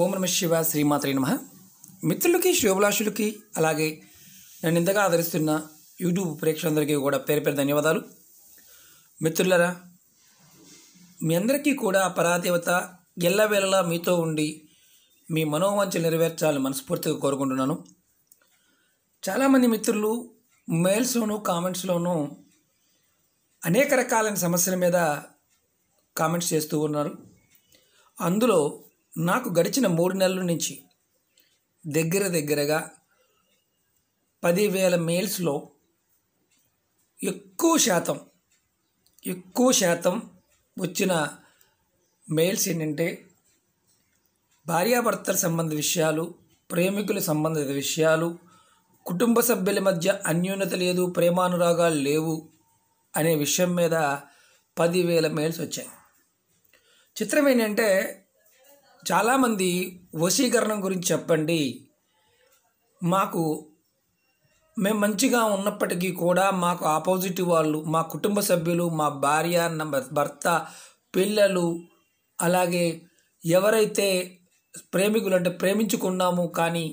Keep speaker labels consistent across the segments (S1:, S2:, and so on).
S1: ఓం నమ శివ శ్రీమాత్రి నమ మిత్రులకి శోభలాషులకి అలాగే నన్ను ఇంతగా ఆదరిస్తున్న యూట్యూబ్ ప్రేక్షకులందరికీ కూడా పేరు పేరు ధన్యవాదాలు మిత్రులరా మీ అందరికీ కూడా పరాదేవత ఎల్లవేళలా మీతో ఉండి మీ మనోవాంఛలు నెరవేర్చాలని మనస్ఫూర్తిగా కోరుకుంటున్నాను చాలామంది మిత్రులు మెయిల్స్లోనూ కామెంట్స్లోనూ అనేక రకాలైన సమస్యల మీద కామెంట్స్ చేస్తూ ఉన్నారు అందులో నాకు గడిచిన మూడు నెలల నుంచి దగ్గర దగ్గరగా పదివేల మెయిల్స్లో ఎక్కువ శాతం ఎక్కువ శాతం వచ్చిన మెయిల్స్ ఏంటంటే భార్యాభర్తల సంబంధ విషయాలు ప్రేమికుల సంబంధిత విషయాలు కుటుంబ సభ్యుల మధ్య అన్యూన్యత లేదు ప్రేమానురాగాలు లేవు అనే విషయం మీద పదివేల మెయిల్స్ వచ్చాయి చిత్రం ఏంటంటే చాలామంది వశీకరణం గురించి చెప్పండి మాకు మేము మంచిగా ఉన్నప్పటికీ కూడా మాకు ఆపోజిట్ వాళ్ళు మా కుటుంబ సభ్యులు మా భార్య భర్త పిల్లలు అలాగే ఎవరైతే ప్రేమికులు అంటే ప్రేమించుకున్నాము కానీ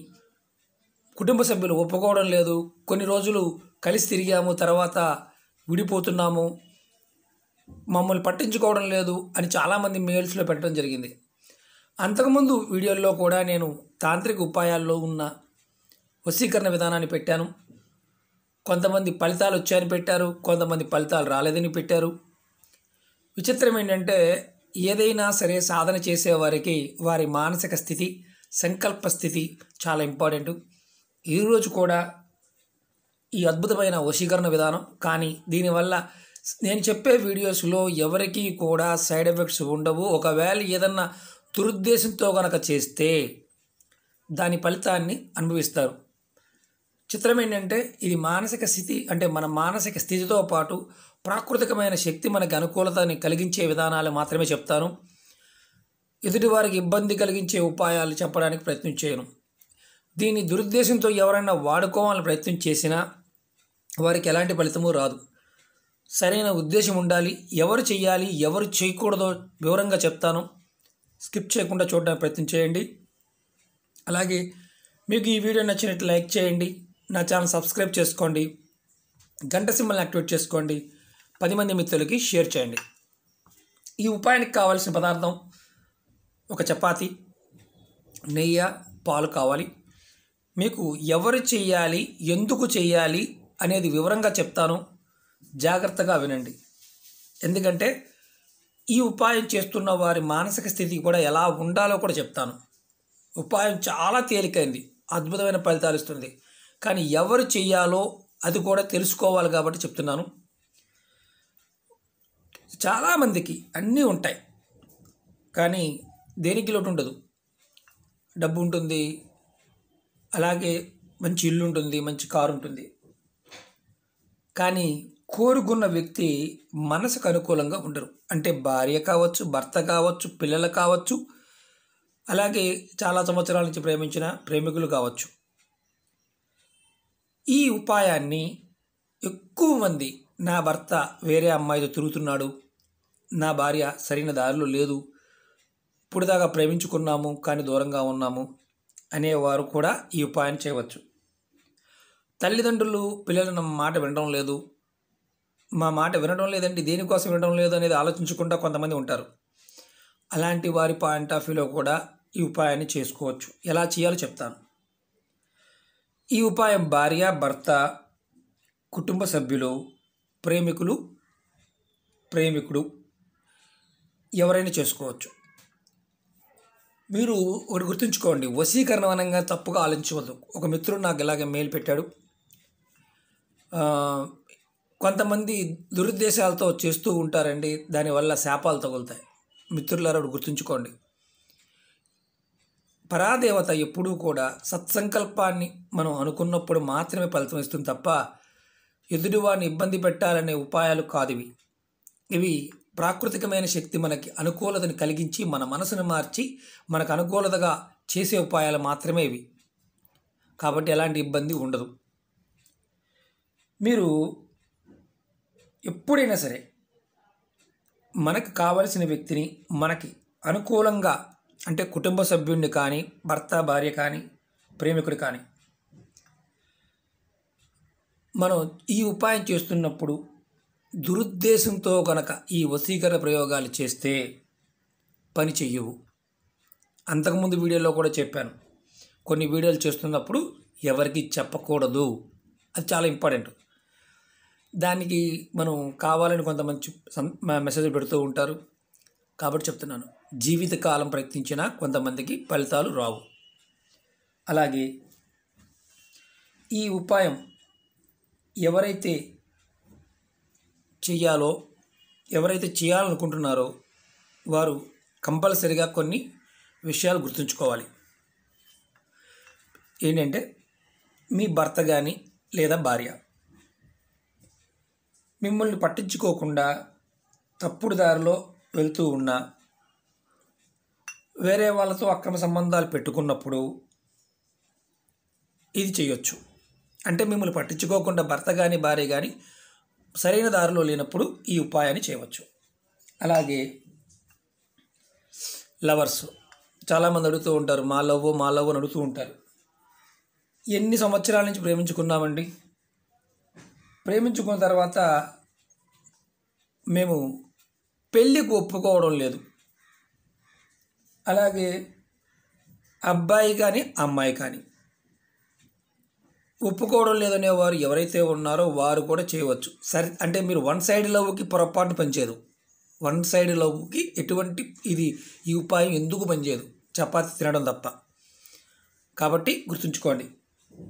S1: కుటుంబ సభ్యులు ఒప్పుకోవడం లేదు కొన్ని రోజులు కలిసి తిరిగాము తర్వాత విడిపోతున్నాము మమ్మల్ని పట్టించుకోవడం లేదు అని చాలామంది మెయిల్స్లో పెట్టడం జరిగింది అంతకుముందు వీడియోల్లో కూడా నేను తాంత్రిక ఉపాయాల్లో ఉన్న వశీకరణ విధానాన్ని పెట్టాను కొంతమంది ఫలితాలు వచ్చాయని పెట్టారు కొంతమంది ఫలితాలు రాలేదని పెట్టారు విచిత్రం ఏంటంటే ఏదైనా సరే సాధన చేసేవారికి వారి మానసిక స్థితి సంకల్ప స్థితి చాలా ఇంపార్టెంట్ ఈరోజు కూడా ఈ అద్భుతమైన వశీకరణ విధానం కానీ దీనివల్ల నేను చెప్పే వీడియోస్లో ఎవరికీ కూడా సైడ్ ఎఫెక్ట్స్ ఉండవు ఒకవేళ ఏదన్నా దురుద్దేశంతో గనక చేస్తే దాని ఫలితాన్ని అనుభవిస్తారు చిత్రం ఏంటంటే ఇది మానసిక స్థితి అంటే మన మానసిక స్థితితో పాటు ప్రాకృతికమైన శక్తి మనకు అనుకూలతని కలిగించే విధానాలు మాత్రమే చెప్తాను ఎదుటివారికి ఇబ్బంది కలిగించే ఉపాయాలు చెప్పడానికి ప్రయత్నం చేయను దీన్ని దురుద్దేశంతో ఎవరైనా వాడుకోవాలని ప్రయత్నం చేసినా వారికి ఎలాంటి ఫలితము రాదు సరైన ఉద్దేశం ఉండాలి ఎవరు చేయాలి ఎవరు చేయకూడదో వివరంగా చెప్తాను స్కిప్ చేయకుండా చూడడానికి ప్రయత్నం చేయండి అలాగే మీకు ఈ వీడియో నచ్చినట్టు లైక్ చేయండి నా ఛానల్ సబ్స్క్రైబ్ చేసుకోండి గంట సింబల్ని యాక్టివేట్ చేసుకోండి పది మంది మిత్రులకి షేర్ చేయండి ఈ ఉపాయానికి కావాల్సిన పదార్థం ఒక చపాతి నెయ్యి పాలు కావాలి మీకు ఎవరు చేయాలి ఎందుకు చేయాలి అనేది వివరంగా చెప్తాను జాగ్రత్తగా వినండి ఎందుకంటే ఈ ఉపాయం చేస్తున్న వారి మానసిక స్థితి కూడా ఎలా ఉండాలో కూడా చెప్తాను ఉపాయం చాలా తేలికైంది అద్భుతమైన ఫలితాలు ఇస్తుంది కానీ ఎవరు చేయాలో అది కూడా తెలుసుకోవాలి కాబట్టి చెప్తున్నాను చాలామందికి అన్నీ ఉంటాయి కానీ దేనికి లోటు ఉండదు డబ్బు ఉంటుంది అలాగే మంచి ఇల్లు ఉంటుంది మంచి కారు ఉంటుంది కానీ కోరుకున్న వ్యక్తి మనసుకు అనుకూలంగా ఉండరు అంటే భార్య కావచ్చు భర్త కావచ్చు పిల్లలు కావచ్చు అలాగే చాలా సంవత్సరాల నుంచి ప్రేమించిన ప్రేమికులు కావచ్చు ఈ ఉపాయాన్ని ఎక్కువ మంది నా భర్త వేరే అమ్మాయితో తిరుగుతున్నాడు నా భార్య సరైన దారిలో లేదు ఇప్పుడుదాకా ప్రేమించుకున్నాము కానీ దూరంగా ఉన్నాము అనేవారు కూడా ఈ ఉపాయం చేయవచ్చు తల్లిదండ్రులు పిల్లలను మాట వినడం లేదు మా మాట వినడం లేదంటే దేనికోసం వినడం లేదు అనేది ఆలోచించకుండా కొంతమంది ఉంటారు అలాంటి వారి పాయింట్ ఆఫ్ వ్యూలో కూడా ఈ ఉపాయాన్ని చేసుకోవచ్చు ఎలా చేయాలో చెప్తాను ఈ ఉపాయం భార్య భర్త కుటుంబ సభ్యులు ప్రేమికులు ప్రేమికుడు ఎవరైనా చేసుకోవచ్చు మీరు ఒకటి గుర్తుంచుకోండి వశీకరణ అనగా తప్పుగా ఆలోచించవద్దు ఒక మిత్రుడు నాకు ఇలాగే మెయిల్ పెట్టాడు కొంతమంది దురుద్దేశాలతో చేస్తూ ఉంటారండి దానివల్ల శాపాలు తగులుతాయి మిత్రులారాడు గుర్తుంచుకోండి పరాదేవత ఎప్పుడూ కూడా సత్సంకల్పాన్ని మనం అనుకున్నప్పుడు మాత్రమే ఫలితం ఇస్తుంది తప్ప ఎదుటివాడిని ఇబ్బంది పెట్టాలనే ఉపాయాలు కాదు ఇవి ఇవి ప్రాకృతికమైన శక్తి మనకి అనుకూలతను కలిగించి మన మనసును మార్చి మనకు అనుకూలతగా చేసే ఉపాయాలు మాత్రమే ఇవి కాబట్టి ఎలాంటి ఇబ్బంది ఉండదు మీరు ఎప్పుడైనా సరే మనకు కావలసిన వ్యక్తిని మనకి అనుకూలంగా అంటే కుటుంబ సభ్యుడిని కానీ భర్త భార్య కానీ ప్రేమికుడు కానీ మనం ఈ ఉపాయం చేస్తున్నప్పుడు దురుద్దేశంతో కనుక ఈ వసీకరణ ప్రయోగాలు చేస్తే పని చెయ్యవు అంతకుముందు వీడియోలో కూడా చెప్పాను కొన్ని వీడియోలు చేస్తున్నప్పుడు ఎవరికి చెప్పకూడదు అది చాలా ఇంపార్టెంట్ దానికి మనం కావాలని కొంతమంది మెసేజ్ పెడుతూ ఉంటారు కాబట్టి చెప్తున్నాను జీవితకాలం ప్రయత్నించినా కొంతమందికి ఫలితాలు రావు అలాగే ఈ ఉపాయం ఎవరైతే చేయాలో ఎవరైతే చేయాలనుకుంటున్నారో వారు కంపల్సరిగా కొన్ని విషయాలు గుర్తుంచుకోవాలి ఏంటంటే మీ భర్త కానీ లేదా భార్య మిమ్మల్ని పట్టించుకోకుండా తప్పుడు దారిలో వెళ్తూ ఉన్నా వేరే వాళ్ళతో అక్రమ సంబంధాలు పెట్టుకున్నప్పుడు ఇది చేయొచ్చు అంటే మిమ్మల్ని పట్టించుకోకుండా భర్త కానీ భార్య కానీ సరైన దారిలో లేనప్పుడు ఈ ఉపాయాన్ని చేయవచ్చు అలాగే లవర్స్ చాలామంది అడుగుతూ ఉంటారు మా లవ్వో మా లవ్వో అని అడుగుతూ ఉంటారు ఎన్ని సంవత్సరాల నుంచి ప్రేమించుకున్నామండి ప్రేమించుకున్న తర్వాత మేము పెళ్ళికి ఒప్పుకోవడం లేదు అలాగే అబ్బాయి కానీ అమ్మాయి కానీ ఒప్పుకోవడం లేదనే వారు ఎవరైతే ఉన్నారో వారు కూడా చేయవచ్చు సరే అంటే మీరు వన్ సైడ్ లవ్కి పొరపాటు పనిచేయదు వన్ సైడ్ లవ్కి ఎటువంటి ఇది ఈ ఉపాయం ఎందుకు పనిచేయదు చపాతి తినడం తప్ప కాబట్టి గుర్తుంచుకోండి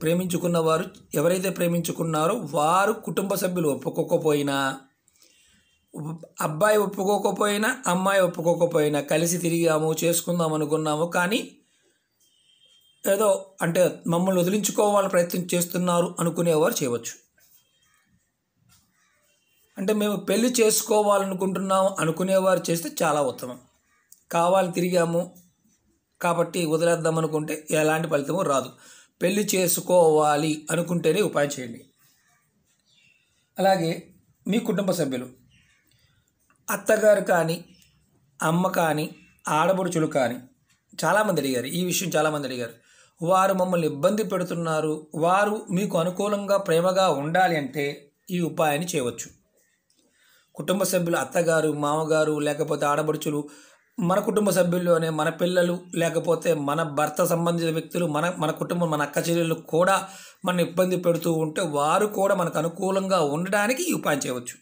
S1: ప్రేమించుకున్న వారు ఎవరైతే ప్రేమించుకున్నారో వారు కుటుంబ సభ్యులు ఒప్పుకోకపోయినా అబ్బాయి ఒప్పుకోకపోయినా అమ్మాయి ఒప్పుకోకపోయినా కలిసి తిరిగాము చేసుకుందాం అనుకున్నాము కానీ ఏదో అంటే మమ్మల్ని వదిలించుకోవాలని ప్రయత్నం చేస్తున్నారు అనుకునేవారు చేయవచ్చు అంటే మేము పెళ్లి చేసుకోవాలనుకుంటున్నాము అనుకునేవారు చేస్తే చాలా ఉత్తమం కావాలి తిరిగాము కాబట్టి వదిలేద్దాం అనుకుంటే ఎలాంటి ఫలితము రాదు పెళ్లి చేసుకోవాలి అనుకుంటేనే ఉపాయం చేయండి అలాగే మీ కుటుంబ సభ్యులు అత్తగారు కానీ అమ్మ కానీ ఆడబడుచులు కానీ చాలామంది అడిగారు ఈ విషయం చాలామంది అడిగారు వారు మమ్మల్ని ఇబ్బంది పెడుతున్నారు వారు మీకు అనుకూలంగా ప్రేమగా ఉండాలి అంటే ఈ ఉపాయాన్ని చేయవచ్చు కుటుంబ సభ్యులు అత్తగారు మామగారు లేకపోతే ఆడబడుచులు మన కుటుంబ సభ్యుల్లోనే మన పిల్లలు లేకపోతే మన భర్త సంబంధించిన వ్యక్తులు మన మన కుటుంబం మన అక్క చెల్లెలు కూడా మన ఇబ్బంది పెడుతూ ఉంటే వారు కూడా మనకు అనుకూలంగా ఉండడానికి ఈ ఉపాయం చేయవచ్చు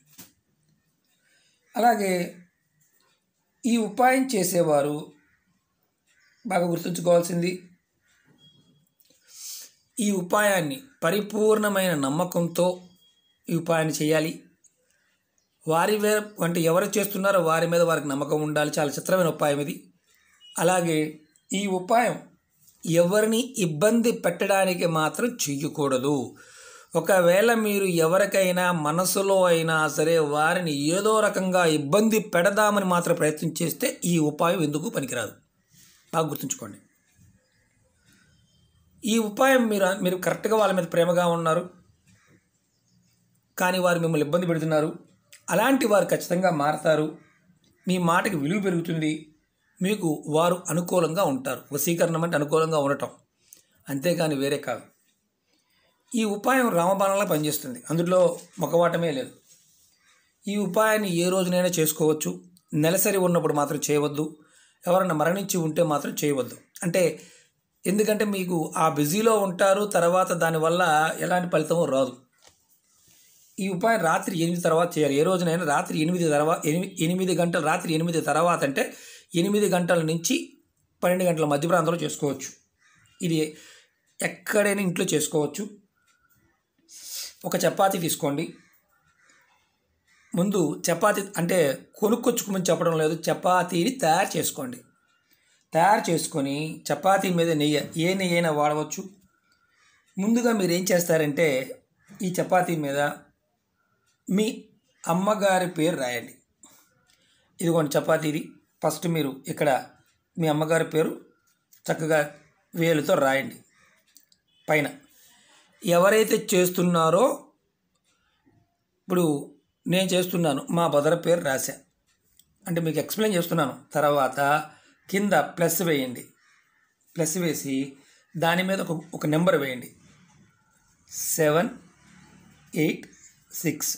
S1: అలాగే ఈ ఉపాయం చేసేవారు బాగా గుర్తుంచుకోవాల్సింది ఈ ఉపాయాన్ని పరిపూర్ణమైన నమ్మకంతో ఈ ఉపాయాన్ని చేయాలి వారి అంటే ఎవరు చేస్తున్నారో వారి మీద వారికి నమ్మకం ఉండాలి చాలా చిత్రమైన ఉపాయం ఇది అలాగే ఈ ఉపాయం ఎవరిని ఇబ్బంది పెట్టడానికి మాత్రం చెయ్యకూడదు ఒకవేళ మీరు ఎవరికైనా మనసులో అయినా సరే వారిని ఏదో రకంగా ఇబ్బంది పెడదామని మాత్రం ప్రయత్నం చేస్తే ఈ ఉపాయం ఎందుకు పనికిరాదు బాగా గుర్తుంచుకోండి ఈ ఉపాయం మీరు మీరు కరెక్ట్గా వాళ్ళ మీద ప్రేమగా ఉన్నారు కానీ వారు మిమ్మల్ని ఇబ్బంది పెడుతున్నారు అలాంటి వారు ఖచ్చితంగా మారతారు మీ మాటకి విలువ పెరుగుతుంది మీకు వారు అనుకూలంగా ఉంటారు వశీకరణం అంటే అనుకూలంగా ఉండటం అంతేగాని వేరే కాదు ఈ ఉపాయం రామబాణంలా పనిచేస్తుంది అందులో మొకవాటమే లేదు ఈ ఉపాయాన్ని ఏ రోజునైనా చేసుకోవచ్చు నెలసరి ఉన్నప్పుడు మాత్రం చేయవద్దు ఎవరైనా మరణించి ఉంటే మాత్రం చేయవద్దు అంటే ఎందుకంటే మీకు ఆ బిజీలో ఉంటారు తర్వాత దానివల్ల ఎలాంటి ఫలితం రాదు ఈ ఉపాయం రాత్రి ఎనిమిది తర్వాత చేయాలి ఏ రోజునైనా రాత్రి ఎనిమిది తర్వాత ఎనిమిది గంటల రాత్రి ఎనిమిది తర్వాత అంటే ఎనిమిది గంటల నుంచి పన్నెండు గంటల మధ్య ప్రాంతంలో చేసుకోవచ్చు ఇది ఎక్కడైనా ఇంట్లో చేసుకోవచ్చు ఒక చపాతీ తీసుకోండి ముందు చపాతీ అంటే కొనుక్కొచ్చుకోమని చెప్పడం లేదు చపాతీని తయారు చేసుకోండి తయారు చేసుకొని చపాతీ మీద నెయ్యి ఏ నెయ్యి అయినా వాడవచ్చు ముందుగా మీరు ఏం చేస్తారంటే ఈ చపాతీ మీద మీ అమ్మగారి పేరు రాయండి ఇదిగోండి చపాతీది ఫస్ట్ మీరు ఇక్కడ మీ అమ్మగారి పేరు చక్కగా వేలుతో రాయండి పైన ఎవరైతే చేస్తున్నారో ఇప్పుడు నేను చేస్తున్నాను మా బదర పేరు రాశా అంటే మీకు ఎక్స్ప్లెయిన్ చేస్తున్నాను తర్వాత కింద ప్లస్ వేయండి ప్లస్ వేసి దాని మీద ఒక ఒక నెంబర్ వేయండి సెవెన్ ఎయిట్ సిక్స్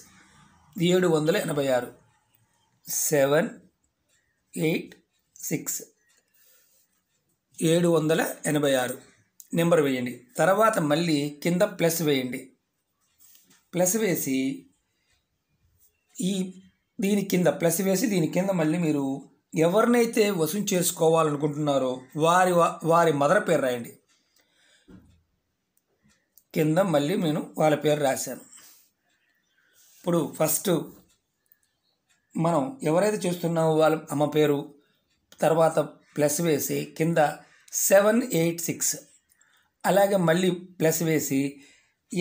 S1: ఏడు వందల ఎనభై ఆరు సెవెన్ ఎయిట్ సిక్స్ ఏడు వందల ఎనభై ఆరు నెంబర్ వేయండి తర్వాత మళ్ళీ కింద ప్లస్ వేయండి ప్లస్ వేసి ఈ దీని కింద ప్లస్ వేసి దీని కింద మళ్ళీ మీరు ఎవరినైతే వసూలు చేసుకోవాలనుకుంటున్నారో వారి వారి మదర్ పేరు రాయండి కింద మళ్ళీ నేను వాళ్ళ పేరు రాశాను ఇప్పుడు ఫస్ట్ మనం ఎవరైతే చూస్తున్నామో వాళ్ళ అమ్మ పేరు తర్వాత ప్లస్ వేసి కింద సెవెన్ ఎయిట్ సిక్స్ అలాగే మళ్ళీ ప్లస్ వేసి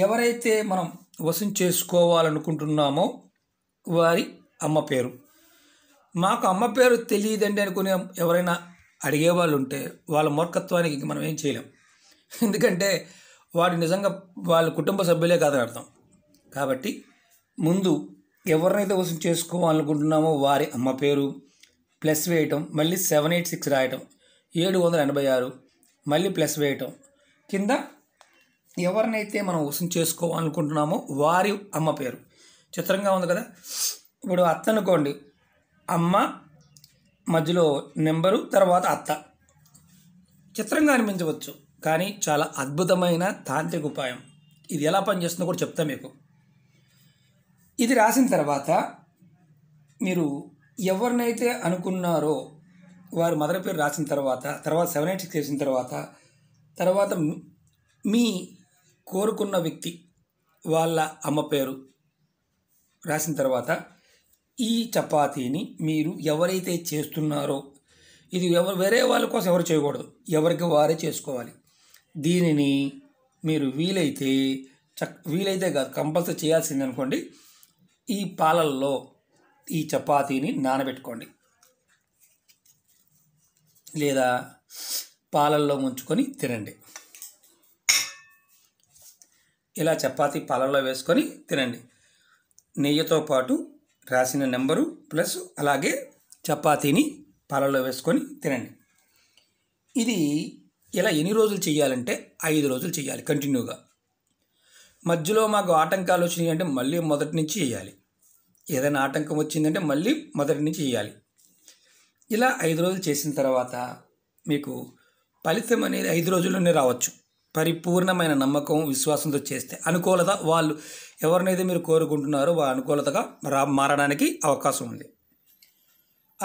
S1: ఎవరైతే మనం వసం చేసుకోవాలనుకుంటున్నామో వారి అమ్మ పేరు మాకు అమ్మ పేరు తెలియదండి అనుకునే ఎవరైనా అడిగేవాళ్ళు ఉంటే వాళ్ళ మూర్ఖత్వానికి మనం ఏం చేయలేం ఎందుకంటే వాడు నిజంగా వాళ్ళ కుటుంబ సభ్యులే కాదని అర్థం కాబట్టి ముందు ఎవరినైతే వసూలు చేసుకోవాలనుకుంటున్నామో వారి అమ్మ పేరు ప్లస్ వేయటం మళ్ళీ సెవెన్ ఎయిట్ సిక్స్ రాయటం ఏడు వందల ఎనభై ఆరు మళ్ళీ ప్లస్ వేయటం కింద ఎవరినైతే మనం వసూలు చేసుకోవాలనుకుంటున్నామో వారి అమ్మ పేరు చిత్రంగా ఉంది కదా ఇప్పుడు అత్త అనుకోండి అమ్మ మధ్యలో నెంబరు తర్వాత అత్త చిత్రంగా అనిపించవచ్చు కానీ చాలా అద్భుతమైన తాంత్రిక ఉపాయం ఇది ఎలా పనిచేస్తుందో కూడా చెప్తా మీకు ఇది రాసిన తర్వాత మీరు ఎవరినైతే అనుకున్నారో వారు మదర్ పేరు రాసిన తర్వాత తర్వాత సెవెన్ ఎయిట్ సిక్స్ చేసిన తర్వాత తర్వాత మీ కోరుకున్న వ్యక్తి వాళ్ళ అమ్మ పేరు రాసిన తర్వాత ఈ చపాతీని మీరు ఎవరైతే చేస్తున్నారో ఇది ఎవరు వేరే వాళ్ళ కోసం ఎవరు చేయకూడదు ఎవరికి వారే చేసుకోవాలి దీనిని మీరు వీలైతే చక్ వీలైతే కాదు కంపల్సరీ చేయాల్సింది అనుకోండి ఈ పాలల్లో ఈ చపాతీని నానబెట్టుకోండి లేదా పాలల్లో ముంచుకొని తినండి ఇలా చపాతీ పాలల్లో వేసుకొని తినండి నెయ్యితో పాటు రాసిన నెంబరు ప్లస్ అలాగే చపాతీని పాలల్లో వేసుకొని తినండి ఇది ఇలా ఎన్ని రోజులు చేయాలంటే ఐదు రోజులు చేయాలి కంటిన్యూగా మధ్యలో మాకు ఆటంకాలు వచ్చినాయి అంటే మళ్ళీ మొదటి నుంచి వేయాలి ఏదైనా ఆటంకం వచ్చిందంటే మళ్ళీ మొదటి నుంచి వేయాలి ఇలా ఐదు రోజులు చేసిన తర్వాత మీకు ఫలితం అనేది ఐదు రోజుల్లోనే రావచ్చు పరిపూర్ణమైన నమ్మకం విశ్వాసంతో చేస్తే అనుకూలత వాళ్ళు ఎవరినైతే మీరు కోరుకుంటున్నారో వాళ్ళ అనుకూలతగా రా మారడానికి అవకాశం ఉంది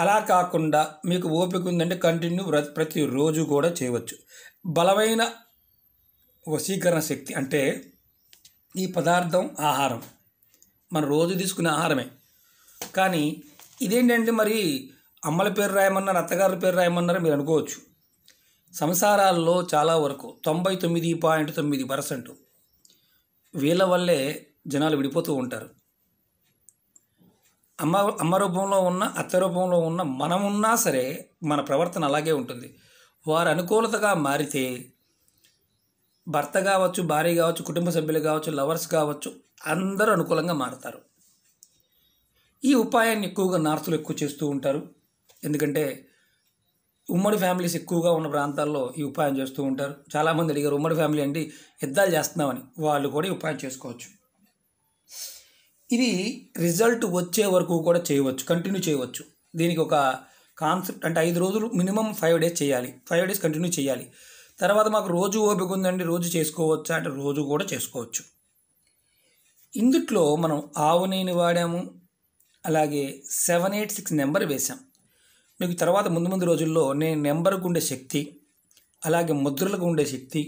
S1: అలా కాకుండా మీకు ఓపిక ఉందంటే కంటిన్యూ ప్రతిరోజు కూడా చేయవచ్చు బలమైన వశీకరణ శక్తి అంటే ఈ పదార్థం ఆహారం మనం రోజు తీసుకునే ఆహారమే కానీ ఇదేంటంటే మరి అమ్మల పేరు రాయమన్నారు అత్తగారుల పేరు రాయమన్నారు మీరు అనుకోవచ్చు సంసారాల్లో చాలా వరకు తొంభై తొమ్మిది పాయింట్ తొమ్మిది పర్సెంట్ వీళ్ళ వల్లే జనాలు విడిపోతూ ఉంటారు అమ్మ అమ్మ రూపంలో ఉన్న అత్త రూపంలో ఉన్న మనమున్నా సరే మన ప్రవర్తన అలాగే ఉంటుంది వారు అనుకూలతగా మారితే భర్త కావచ్చు భార్య కావచ్చు కుటుంబ సభ్యులు కావచ్చు లవర్స్ కావచ్చు అందరూ అనుకూలంగా మారుతారు ఈ ఉపాయాన్ని ఎక్కువగా నార్సులు ఎక్కువ చేస్తూ ఉంటారు ఎందుకంటే ఉమ్మడి ఫ్యామిలీస్ ఎక్కువగా ఉన్న ప్రాంతాల్లో ఈ ఉపాయం చేస్తూ ఉంటారు చాలామంది అడిగారు ఉమ్మడి ఫ్యామిలీ అంటే యుద్ధాలు చేస్తున్నామని వాళ్ళు కూడా ఉపాయం చేసుకోవచ్చు ఇది రిజల్ట్ వచ్చే వరకు కూడా చేయవచ్చు కంటిన్యూ చేయవచ్చు దీనికి ఒక కాన్సెప్ట్ అంటే ఐదు రోజులు మినిమం ఫైవ్ డేస్ చేయాలి ఫైవ్ డేస్ కంటిన్యూ చేయాలి తర్వాత మాకు రోజు ఓపిక ఉందండి రోజు చేసుకోవచ్చా అంటే రోజు కూడా చేసుకోవచ్చు ఇందుట్లో మనం ఆవు నేను వాడాము అలాగే సెవెన్ ఎయిట్ సిక్స్ నెంబర్ వేశాం మీకు తర్వాత ముందు ముందు రోజుల్లో నేను నెంబర్కు ఉండే శక్తి అలాగే ముద్రలకు ఉండే శక్తి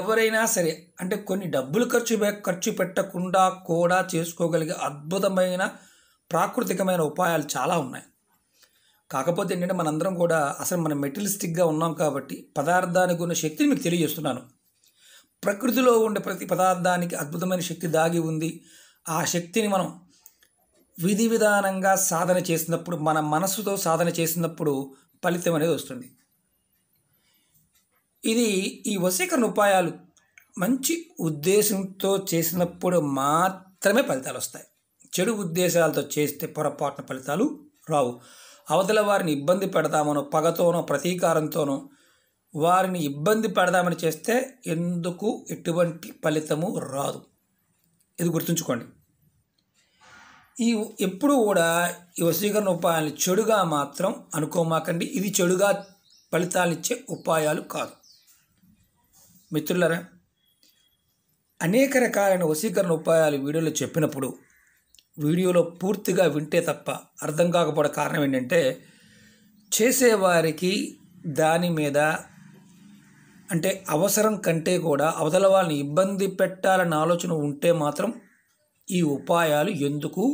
S1: ఎవరైనా సరే అంటే కొన్ని డబ్బులు ఖర్చు ఖర్చు పెట్టకుండా కూడా చేసుకోగలిగే అద్భుతమైన ప్రాకృతికమైన ఉపాయాలు చాలా ఉన్నాయి కాకపోతే ఏంటంటే మనందరం కూడా అసలు మనం మెటలిస్టిక్గా ఉన్నాం కాబట్టి పదార్థానికి ఉన్న శక్తిని మీకు తెలియజేస్తున్నాను ప్రకృతిలో ఉండే ప్రతి పదార్థానికి అద్భుతమైన శక్తి దాగి ఉంది ఆ శక్తిని మనం విధి విధానంగా సాధన చేసినప్పుడు మన మనసుతో సాధన చేసినప్పుడు ఫలితం అనేది వస్తుంది ఇది ఈ వశీకరణ ఉపాయాలు మంచి ఉద్దేశంతో చేసినప్పుడు మాత్రమే ఫలితాలు వస్తాయి చెడు ఉద్దేశాలతో చేస్తే పొరపాటున ఫలితాలు రావు అవతల వారిని ఇబ్బంది పెడతామనో పగతోనో ప్రతీకారంతోనో వారిని ఇబ్బంది పెడదామని చేస్తే ఎందుకు ఎటువంటి ఫలితము రాదు ఇది గుర్తుంచుకోండి ఈ ఎప్పుడు కూడా ఈ వశీకరణ ఉపాయాలను చెడుగా మాత్రం అనుకోమాకండి ఇది చెడుగా ఫలితాలనిచ్చే ఉపాయాలు కాదు మిత్రులరా అనేక రకాలైన వశీకరణ ఉపాయాలు వీడియోలో చెప్పినప్పుడు వీడియోలో పూర్తిగా వింటే తప్ప అర్థం కాకపోవడం కారణం ఏంటంటే చేసేవారికి దాని మీద అంటే అవసరం కంటే కూడా అవతల వాళ్ళని ఇబ్బంది పెట్టాలన్న ఆలోచన ఉంటే మాత్రం ఈ ఉపాయాలు ఎందుకు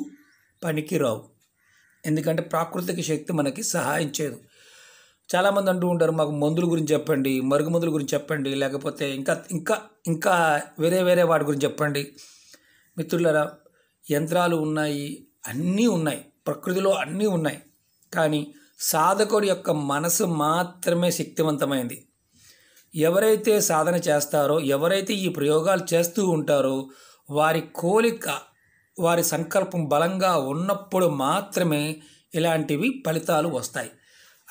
S1: పనికిరావు ఎందుకంటే ప్రాకృతిక శక్తి మనకి సహాయం చేయదు చాలామంది అంటూ ఉంటారు మాకు మందుల గురించి చెప్పండి మరుగు మందుల గురించి చెప్పండి లేకపోతే ఇంకా ఇంకా ఇంకా వేరే వేరే వాటి గురించి చెప్పండి మిత్రులరా యంత్రాలు ఉన్నాయి అన్నీ ఉన్నాయి ప్రకృతిలో అన్నీ ఉన్నాయి కానీ సాధకుడి యొక్క మనసు మాత్రమే శక్తివంతమైంది ఎవరైతే సాధన చేస్తారో ఎవరైతే ఈ ప్రయోగాలు చేస్తూ ఉంటారో వారి కోలిక వారి సంకల్పం బలంగా ఉన్నప్పుడు మాత్రమే ఇలాంటివి ఫలితాలు వస్తాయి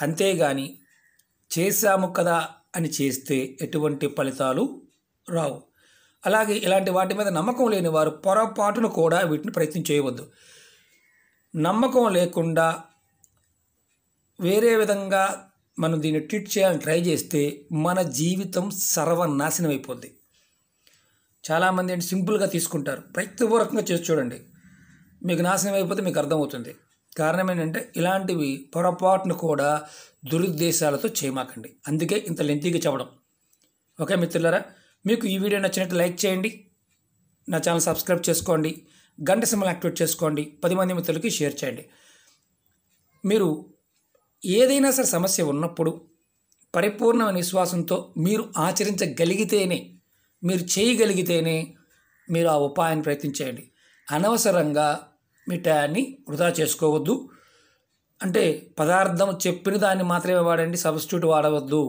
S1: అంతేగాని చేశాము కదా అని చేస్తే ఎటువంటి ఫలితాలు రావు అలాగే ఇలాంటి వాటి మీద నమ్మకం లేని వారు పొరపాటును కూడా వీటిని ప్రయత్నం చేయవద్దు నమ్మకం లేకుండా వేరే విధంగా మనం దీన్ని ట్రీట్ చేయాలని ట్రై చేస్తే మన జీవితం సర్వనాశనం అయిపోద్ది చాలామంది ఏంటి సింపుల్గా తీసుకుంటారు ప్రయత్నపూర్వకంగా చేసి చూడండి మీకు నాశనం అయిపోతే మీకు అర్థమవుతుంది కారణం ఏంటంటే ఇలాంటివి పొరపాటును కూడా దురుద్దేశాలతో చేయమాకండి అందుకే ఇంత లెంతీగా చెప్పడం ఓకే మిత్రులారా మీకు ఈ వీడియో నచ్చినట్టు లైక్ చేయండి నా ఛానల్ సబ్స్క్రైబ్ చేసుకోండి గంట సమయం యాక్టివేట్ చేసుకోండి పది మంది మిత్రులకి షేర్ చేయండి మీరు ఏదైనా సరే సమస్య ఉన్నప్పుడు పరిపూర్ణమైన విశ్వాసంతో మీరు ఆచరించగలిగితేనే మీరు చేయగలిగితేనే మీరు ఆ ఉపాయాన్ని ప్రయత్నించేయండి అనవసరంగా మీ టయాన్ని వృధా చేసుకోవద్దు అంటే పదార్థం చెప్పిన దాన్ని మాత్రమే వాడండి సబ్స్టిట్యూట్ వాడవద్దు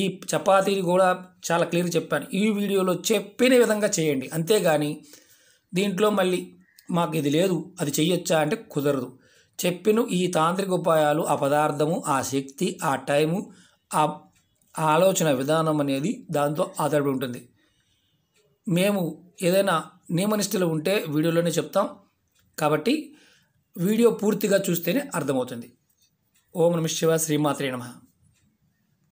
S1: ఈ చపాతీని కూడా చాలా క్లియర్ చెప్పాను ఈ వీడియోలో చెప్పిన విధంగా చేయండి అంతేగాని దీంట్లో మళ్ళీ మాకు ఇది లేదు అది చెయ్యొచ్చా అంటే కుదరదు చెప్పిన ఈ తాంత్రిక ఉపాయాలు ఆ పదార్థము ఆ శక్తి ఆ టైము ఆ ఆలోచన విధానం అనేది దాంతో ఆధారపడి ఉంటుంది మేము ఏదైనా నియమనిష్టలు ఉంటే వీడియోలోనే చెప్తాం కాబట్టి వీడియో పూర్తిగా చూస్తేనే అర్థమవుతుంది ఓం నమ శివ శ్రీమాత్రే నమ